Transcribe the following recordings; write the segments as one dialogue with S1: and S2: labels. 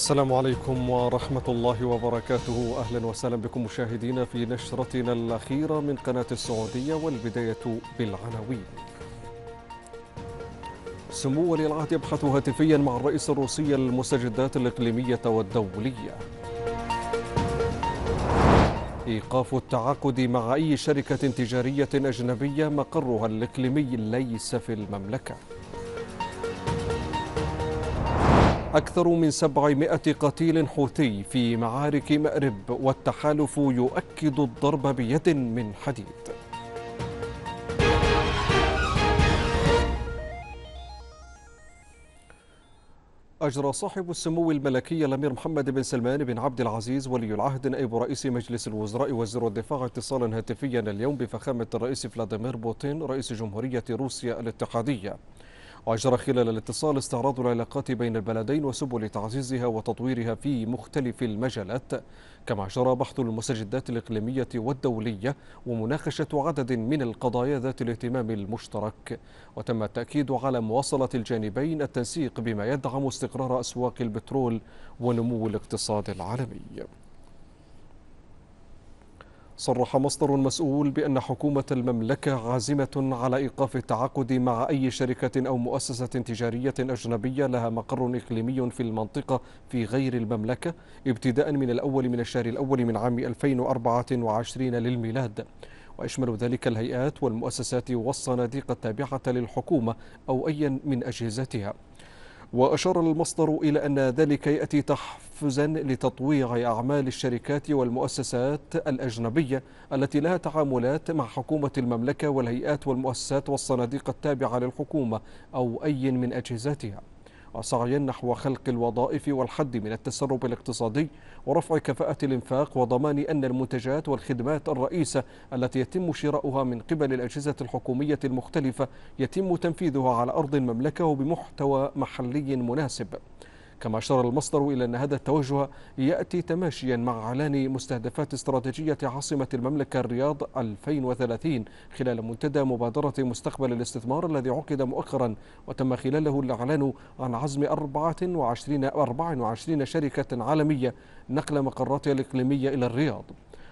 S1: السلام عليكم ورحمة الله وبركاته أهلا وسهلا بكم مشاهدينا في نشرتنا الأخيرة من قناة السعودية والبداية بالعناوين سمو ولي العهد يبحث هاتفيا مع الرئيس الروسي المستجدات الإقليمية والدولية إيقاف التعاقد مع أي شركة تجارية أجنبية مقرها الإقليمي ليس في المملكة أكثر من 700 قتيل حوثي في معارك مأرب والتحالف يؤكد الضرب بيد من حديد أجرى صاحب السمو الملكي الأمير محمد بن سلمان بن عبد العزيز ولي العهد نائب رئيس مجلس الوزراء وزير الدفاع اتصالا هاتفيا اليوم بفخامة الرئيس فلاديمير بوتين رئيس جمهورية روسيا الاتحادية وأجرى خلال الاتصال استعراض العلاقات بين البلدين وسبل تعزيزها وتطويرها في مختلف المجالات كما جرى بحث المستجدات الإقليمية والدولية ومناقشة عدد من القضايا ذات الاهتمام المشترك وتم التأكيد على مواصلة الجانبين التنسيق بما يدعم استقرار أسواق البترول ونمو الاقتصاد العالمي صرح مصدر مسؤول بأن حكومة المملكة عازمة على إيقاف التعاقد مع أي شركة أو مؤسسة تجارية أجنبية لها مقر إقليمي في المنطقة في غير المملكة ابتداء من الأول من الشهر الأول من عام 2024 للميلاد ويشمل ذلك الهيئات والمؤسسات والصناديق التابعة للحكومة أو أيا من أجهزتها وأشار المصدر إلى أن ذلك يأتي تحفزا لتطويع أعمال الشركات والمؤسسات الأجنبية التي لها تعاملات مع حكومة المملكة والهيئات والمؤسسات والصناديق التابعة للحكومة أو أي من أجهزتها وسعيا نحو خلق الوظائف والحد من التسرب الاقتصادي ورفع كفاءة الإنفاق وضمان أن المنتجات والخدمات الرئيسة التي يتم شراؤها من قبل الأجهزة الحكومية المختلفة يتم تنفيذها على أرض المملكة وبمحتوى محلي مناسب كما أشار المصدر إلى أن هذا التوجه يأتي تماشيا مع إعلان مستهدفات استراتيجية عاصمة المملكة الرياض 2030 خلال منتدى مبادرة مستقبل الاستثمار الذي عقد مؤخرا وتم خلاله الإعلان عن عزم 24 24 شركة عالمية نقل مقراتها الإقليمية إلى الرياض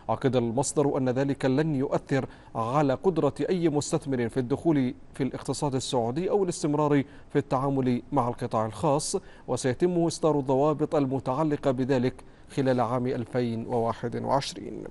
S1: عقد المصدر أن ذلك لن يؤثر على قدرة أي مستثمر في الدخول في الاقتصاد السعودي أو الاستمرار في التعامل مع القطاع الخاص وسيتم إصدار الضوابط المتعلقة بذلك خلال عام 2021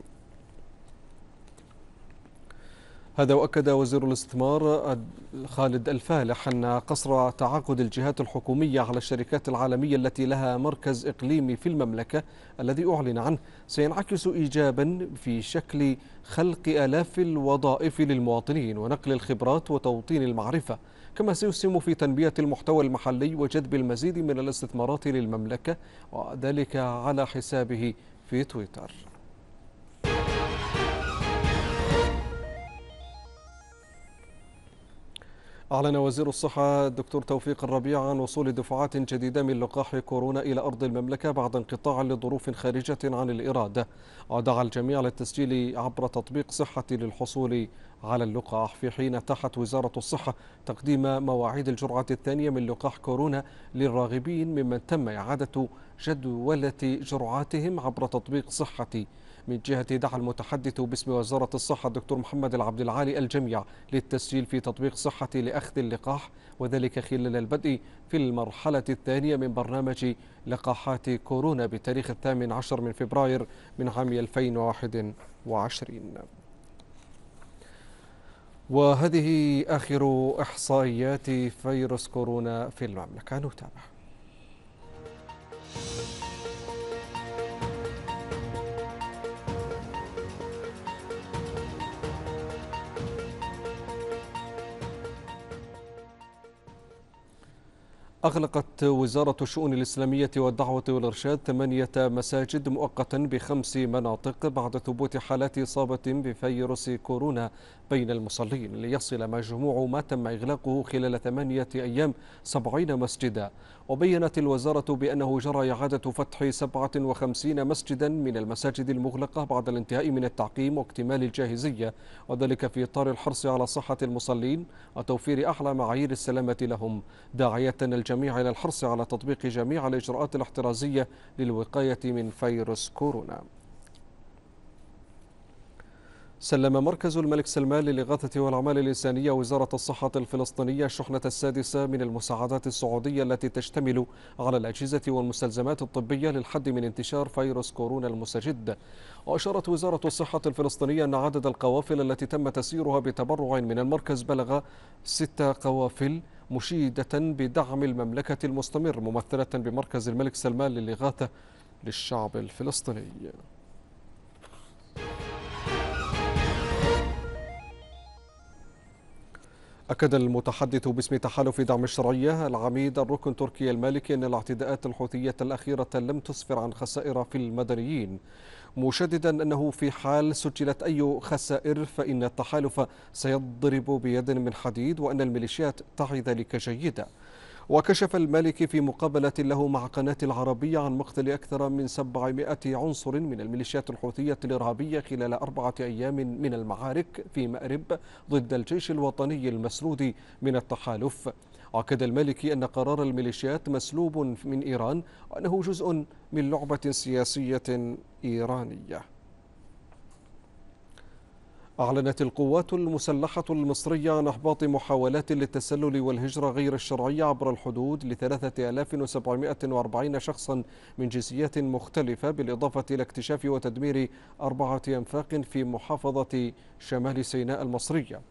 S1: هذا وأكد وزير الاستثمار خالد الفالح أن قصر تعاقد الجهات الحكومية على الشركات العالمية التي لها مركز إقليمي في المملكة الذي أعلن عنه سينعكس إيجابا في شكل خلق آلاف الوظائف للمواطنين ونقل الخبرات وتوطين المعرفة كما سيسهم في تنمية المحتوى المحلي وجذب المزيد من الاستثمارات للمملكة وذلك على حسابه في تويتر أعلن وزير الصحة الدكتور توفيق الربيع عن وصول دفعات جديدة من لقاح كورونا إلى أرض المملكة بعد انقطاع لظروف خارجة عن الإرادة ودعا الجميع للتسجيل عبر تطبيق صحة للحصول على اللقاح في حين تحت وزارة الصحة تقديم مواعيد الجرعة الثانية من لقاح كورونا للراغبين ممن تم إعادة جدولة جرعاتهم عبر تطبيق صحتي من جهة دعا المتحدث باسم وزارة الصحة الدكتور محمد العبد العالي الجميع للتسجيل في تطبيق صحة لأخذ اللقاح وذلك خلال البدء في المرحلة الثانية من برنامج لقاحات كورونا بتاريخ الثامن عشر من فبراير من عام 2021 وهذه آخر إحصائيات فيروس كورونا في المملكة نتابع أغلقت وزارة الشؤون الإسلامية والدعوة والإرشاد ثمانية مساجد مؤقتا بخمس مناطق بعد ثبوت حالات إصابة بفيروس كورونا بين المصلين ليصل مجموع ما تم إغلاقه خلال ثمانية أيام سبعين مسجدا وبينت الوزارة بأنه جرى إعادة فتح 57 مسجدا من المساجد المغلقة بعد الانتهاء من التعقيم واكتمال الجاهزية وذلك في إطار الحرص على صحة المصلين وتوفير أعلى معايير السلامة لهم داعية الجميع إلى الحرص على تطبيق جميع الإجراءات الاحترازية للوقاية من فيروس كورونا سلم مركز الملك سلمان للإغاثة والأعمال الإنسانية وزارة الصحة الفلسطينية الشحنة السادسة من المساعدات السعودية التي تشتمل على الأجهزة والمستلزمات الطبية للحد من انتشار فيروس كورونا المستجد وأشارت وزارة الصحة الفلسطينية أن عدد القوافل التي تم تسييرها بتبرع من المركز بلغ ست قوافل مشيدة بدعم المملكة المستمر ممثلة بمركز الملك سلمان للإغاثة للشعب الفلسطيني أكد المتحدث باسم تحالف دعم الشرعية العميد الركن تركي المالكي أن الاعتداءات الحوثية الأخيرة لم تسفر عن خسائر في المدنيين مشددا أنه في حال سجلت أي خسائر فإن التحالف سيضرب بيد من حديد وأن الميليشيات تعي ذلك جيدا وكشف المالكي في مقابلة له مع قناة العربية عن مقتل أكثر من 700 عنصر من الميليشيات الحوثية الإرهابية خلال أربعة أيام من المعارك في مأرب ضد الجيش الوطني المسرود من التحالف أكد المالكي أن قرار الميليشيات مسلوب من إيران وأنه جزء من لعبة سياسية إيرانية أعلنت القوات المسلحة المصرية عن إحباط محاولات للتسلل والهجرة غير الشرعية عبر الحدود ل 3740 شخصا من جنسيات مختلفة بالإضافة إلى اكتشاف وتدمير أربعة أنفاق في محافظة شمال سيناء المصرية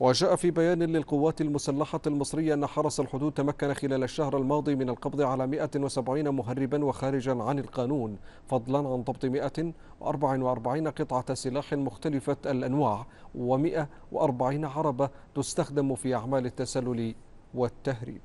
S1: وجاء في بيان للقوات المسلحة المصرية أن حرس الحدود تمكن خلال الشهر الماضي من القبض على 170 مهربا وخارجا عن القانون فضلا عن ضبط 144 قطعة سلاح مختلفة الأنواع و140 عربة تستخدم في أعمال التسلل والتهريب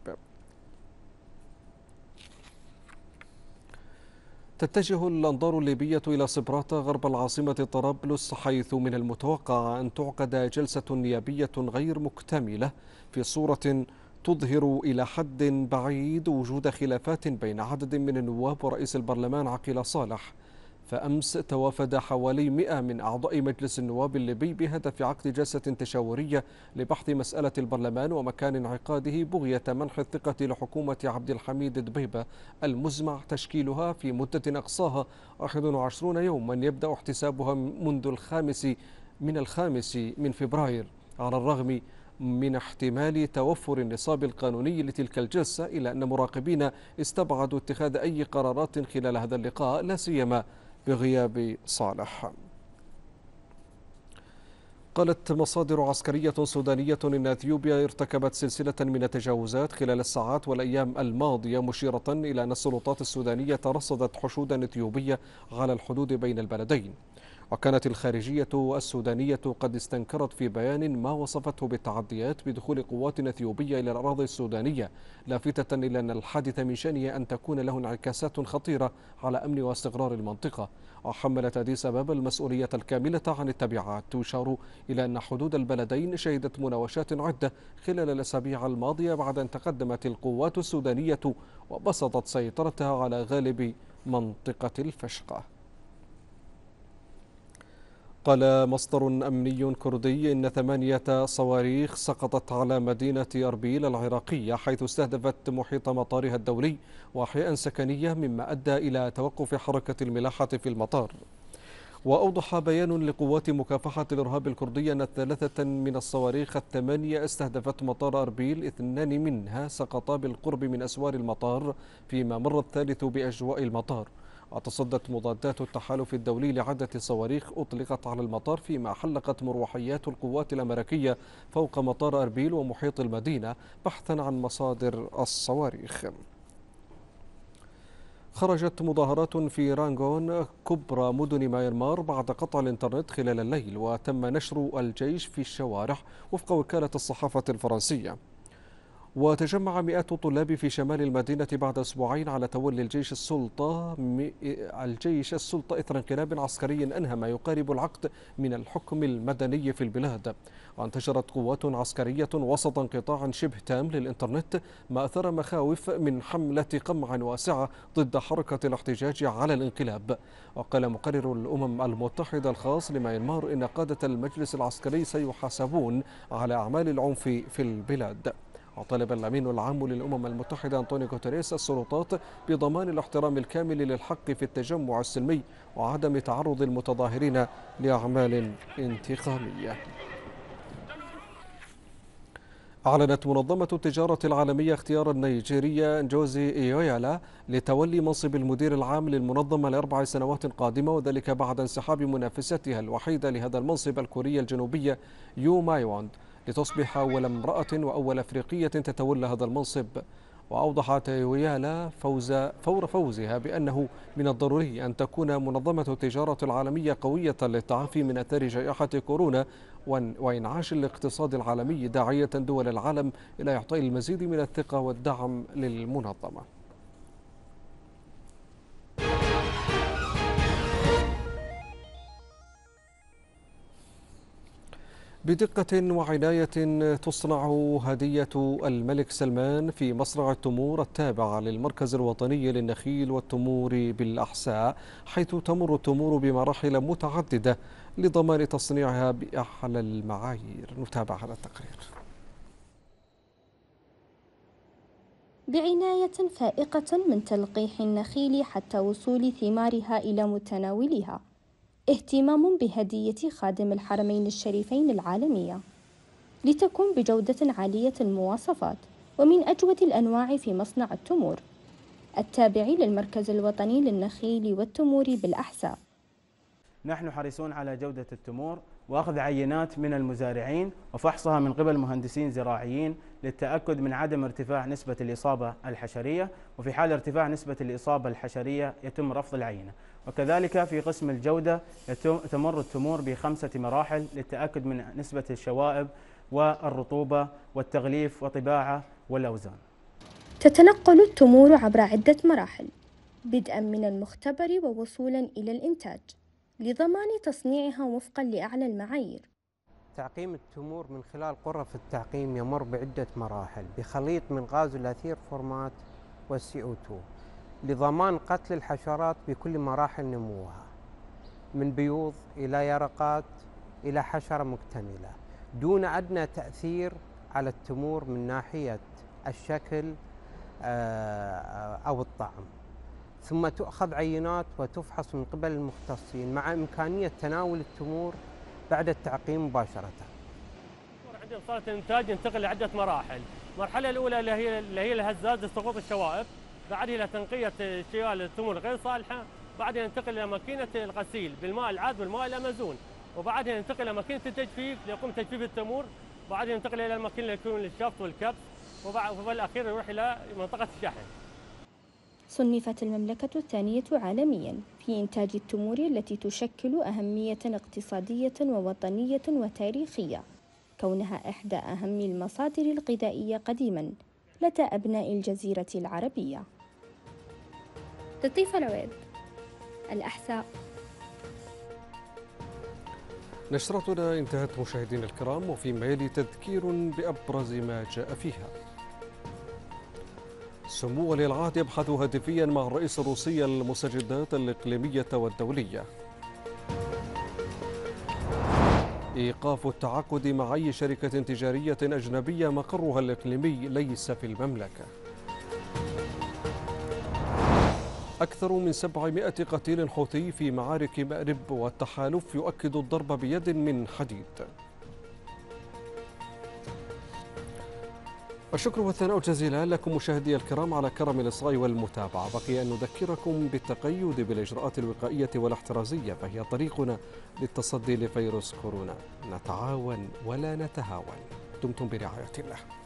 S1: تتجه الأنظار الليبية إلى صبراتا غرب العاصمة طرابلس حيث من المتوقع أن تعقد جلسة نيابية غير مكتملة في صورة تظهر إلى حد بعيد وجود خلافات بين عدد من النواب ورئيس البرلمان عقيل صالح فأمس توافد حوالي 100 من أعضاء مجلس النواب الليبي بهدف عقد جلسة تشاورية لبحث مسألة البرلمان ومكان انعقاده بغية منح الثقة لحكومة عبد الحميد دبيبة المزمع تشكيلها في مدة أقصاها 21 يوما يبدأ احتسابها منذ الخامس من الخامس من فبراير على الرغم من احتمال توفر النصاب القانوني لتلك الجلسة إلا أن مراقبين استبعدوا اتخاذ أي قرارات خلال هذا اللقاء لا سيما بغياب صالح قالت مصادر عسكرية سودانية إن أثيوبيا ارتكبت سلسلة من التجاوزات خلال الساعات والأيام الماضية مشيرة إلى أن السلطات السودانية ترصدت حشودا أثيوبية على الحدود بين البلدين وكانت الخارجية السودانية قد استنكرت في بيان ما وصفته بالتعديات بدخول قوات أثيوبية إلى الأراضي السودانية لافتة إلى أن الحادث من شأنه أن تكون له انعكاسات خطيرة على أمن واستقرار المنطقة وحملت أديس أبابا المسؤولية الكاملة عن التبعات تشار إلى أن حدود البلدين شهدت مناوشات عدة خلال الأسابيع الماضية بعد أن تقدمت القوات السودانية وبسطت سيطرتها على غالب منطقة الفشقة قال مصدر أمني كردي إن ثمانية صواريخ سقطت على مدينة أربيل العراقية حيث استهدفت محيط مطارها الدولي وأحياء سكنية مما أدى إلى توقف حركة الملاحة في المطار وأوضح بيان لقوات مكافحة الإرهاب الكردية أن ثلاثة من الصواريخ الثمانية استهدفت مطار أربيل اثنان منها سقطا بالقرب من أسوار المطار فيما مر الثالث بأجواء المطار وتصدت مضادات التحالف الدولي لعدة صواريخ أطلقت على المطار فيما حلقت مروحيات القوات الأمريكية فوق مطار أربيل ومحيط المدينة بحثا عن مصادر الصواريخ خرجت مظاهرات في رانغون كبرى مدن ميانمار بعد قطع الانترنت خلال الليل وتم نشر الجيش في الشوارع وفق وكالة الصحافة الفرنسية وتجمع مئات الطلاب في شمال المدينة بعد أسبوعين على تولي الجيش السلطة الجيش السلطة إثر انقلاب عسكري أنهى ما يقارب العقد من الحكم المدني في البلاد وانتشرت قوات عسكرية وسط انقطاع شبه تام للإنترنت ما أثار مخاوف من حملة قمع واسعة ضد حركة الاحتجاج على الانقلاب وقال مقرر الأمم المتحدة الخاص لميانمار إن قادة المجلس العسكري سيحاسبون على أعمال العنف في البلاد وطلب الأمين العام للأمم المتحدة أنطونيو غوتيريس السلطات بضمان الاحترام الكامل للحق في التجمع السلمي وعدم تعرض المتظاهرين لأعمال انتقامية أعلنت منظمة التجارة العالمية اختيار النيجيرية جوزي إيويالا لتولي منصب المدير العام للمنظمة لأربع سنوات قادمة وذلك بعد انسحاب منافستها الوحيدة لهذا المنصب الكورية الجنوبية يو مايوند لتصبح أول امرأة وأول أفريقية تتولى هذا المنصب وأوضحت ويالا فوز فور فوزها بأنه من الضروري أن تكون منظمة التجارة العالمية قوية للتعافي من أثار جائحة كورونا وإنعاش الاقتصاد العالمي داعية دول العالم إلى إعطاء المزيد من الثقة والدعم للمنظمة بدقة وعناية تصنع هدية الملك سلمان في مصرع التمور التابع للمركز الوطني للنخيل والتمور بالأحساء حيث تمر التمور بمراحل متعددة لضمان تصنيعها بأحلى المعايير نتابع هذا التقرير
S2: بعناية فائقة من تلقيح النخيل حتى وصول ثمارها إلى متناولها اهتمام بهدية خادم الحرمين الشريفين العالمية لتكون بجودة عالية المواصفات ومن أجود الأنواع في مصنع التمور التابع للمركز الوطني للنخيل والتمور بالأحساء نحن حريصون على جودة التمور واخذ عينات من المزارعين وفحصها من قبل مهندسين زراعيين للتاكد من عدم ارتفاع نسبه الاصابه الحشريه وفي حال ارتفاع نسبه الاصابه الحشريه يتم رفض العينه وكذلك في قسم الجوده تمر التمور بخمسه مراحل للتاكد من نسبه الشوائب والرطوبه والتغليف وطباعه والاوزان. تتنقل التمور عبر عده مراحل بدءا من المختبر ووصولا الى الانتاج. لضمان تصنيعها وفقا لأعلى المعايير
S1: تعقيم التمور من خلال غرف التعقيم يمر بعدة مراحل بخليط من غاز الأثير فورمات والسي او 2 لضمان قتل الحشرات بكل مراحل نموها من بيوض إلى يرقات إلى حشرة مكتملة دون أدنى تأثير على التمور من ناحية الشكل آه، أو الطعم ثم تؤخذ عينات وتفحص من قبل المختصين مع إمكانية تناول التمور بعد التعقيم مباشرة
S2: عندنا صارت الإنتاج ينتقل لعدة مراحل المرحلة الأولى اللي هي اللي هي الهزاز لسقوط الشوائب بعدها إلى تنقية شيال التمور غير صالحة بعدها ينتقل إلى ماكينة الغسيل بالماء العذب والماء الأمازون وبعدها ينتقل إلى ماكينة التجفيف ليقوم تجفيف التمور وبعدها ينتقل إلى الماكينة اللي يكون للشفط والكبس الاخير يروح إلى منطقة الشحن صنفت المملكة الثانية عالميا في إنتاج التمور التي تشكل أهمية اقتصادية ووطنية وتاريخية كونها إحدى أهم المصادر الغذائية قديما لدى أبناء الجزيرة العربية لطيفة العويد الأحساء
S1: نشرتنا انتهت مشاهدينا الكرام وفيما يلي تذكير بأبرز ما جاء فيها سمو ولي العهد يبحث هاتفيا مع الرئيس الروسي المستجدات الإقليمية والدولية إيقاف التعاقد مع أي شركة تجارية أجنبية مقرها الإقليمي ليس في المملكة أكثر من 700 قتيل حوثي في معارك مأرب والتحالف يؤكد الضرب بيد من حديد الشكر والثناء جزيلا لكم مشاهدي الكرام على كرم الإصغاء والمتابعة بقي أن نذكركم بالتقيد بالإجراءات الوقائية والاحترازية فهي طريقنا للتصدي لفيروس كورونا نتعاون ولا نتهاون دمتم برعاية الله